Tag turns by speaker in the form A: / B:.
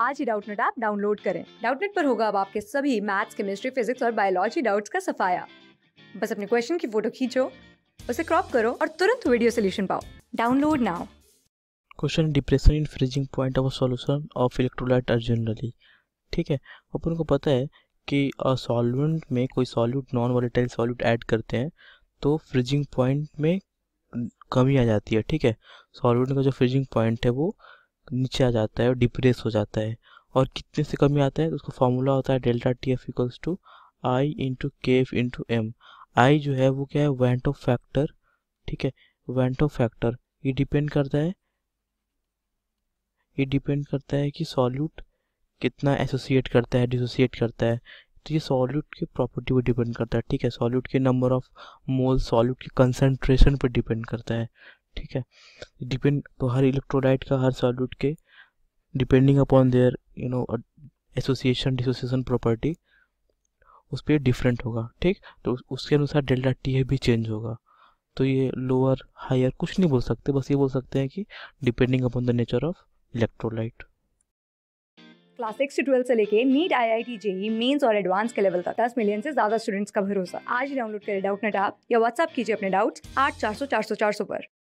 A: आज ही Doubtnut app download करें डाउटनेट पर होगा अब आपके सभी मैथ्स केमिस्ट्री फिजिक्स और बायोलॉजी डाउट्स का सफाया बस अपने क्वेश्चन की फोटो खींचो उसे क्रॉप करो और तुरंत वीडियो सोल्यूशन पाओ download now
B: question depression in freezing point of solution of electrolyte are generally ठीक है अपन को पता है कि सॉल्वेंट में कोई solute non volatile solute add करते हैं तो फ्रीजिंग पॉइंट में कमी आ जाती है ठीक है सॉल्वेंट का जो फ्रीजिंग पॉइंट है वो नीचे आ जाता है और डिप्रेस हो जाता है और कितने से कमी आता है तो उसका फॉर्मूला होता है delta T F equals to I into K F into M I जो है वो क्या है ऑफ फैक्टर ठीक है ऑफ फैक्टर ये डिपेंड करता है ये डिपेंड करता है कि सॉल्यूट कितना एसोसिएट करता है डिसोसिएट करता है तो ये सॉल्यूट की प्रॉपर्टी पर डिपेंड करता है ठीक है सॉल्यूट के नंबर ऑफ मोल सॉल्यूट के कंसेंट्रेशन पर डिपेंड करता है ठीक है डिपेंड तो हर इलेक्ट्रोलाइट का हर सॉल्यूट के depending upon their you know association dissociation property उस पर डिफरेंट होगा ठीक तो उसके अनुसार डेल्टा टी है भी चेंज होगा तो ये लोअर हायर कुछ नहीं बोल सकते बस ये बोल सकते हैं कि depending upon the nature of electrolyte
A: class six से ट्वेल्थ से लेके NEET IIT JEE mains और एडवांस के लेवल तक दस मिलियन से ज्यादा स्टूडेंट्स का भरोसा आज डाउनलोड करें डाउट नेट आप या व्हाट्सअप कीजिए अपने डाउट्स आठ चार सौ चार सौ चार सौ पर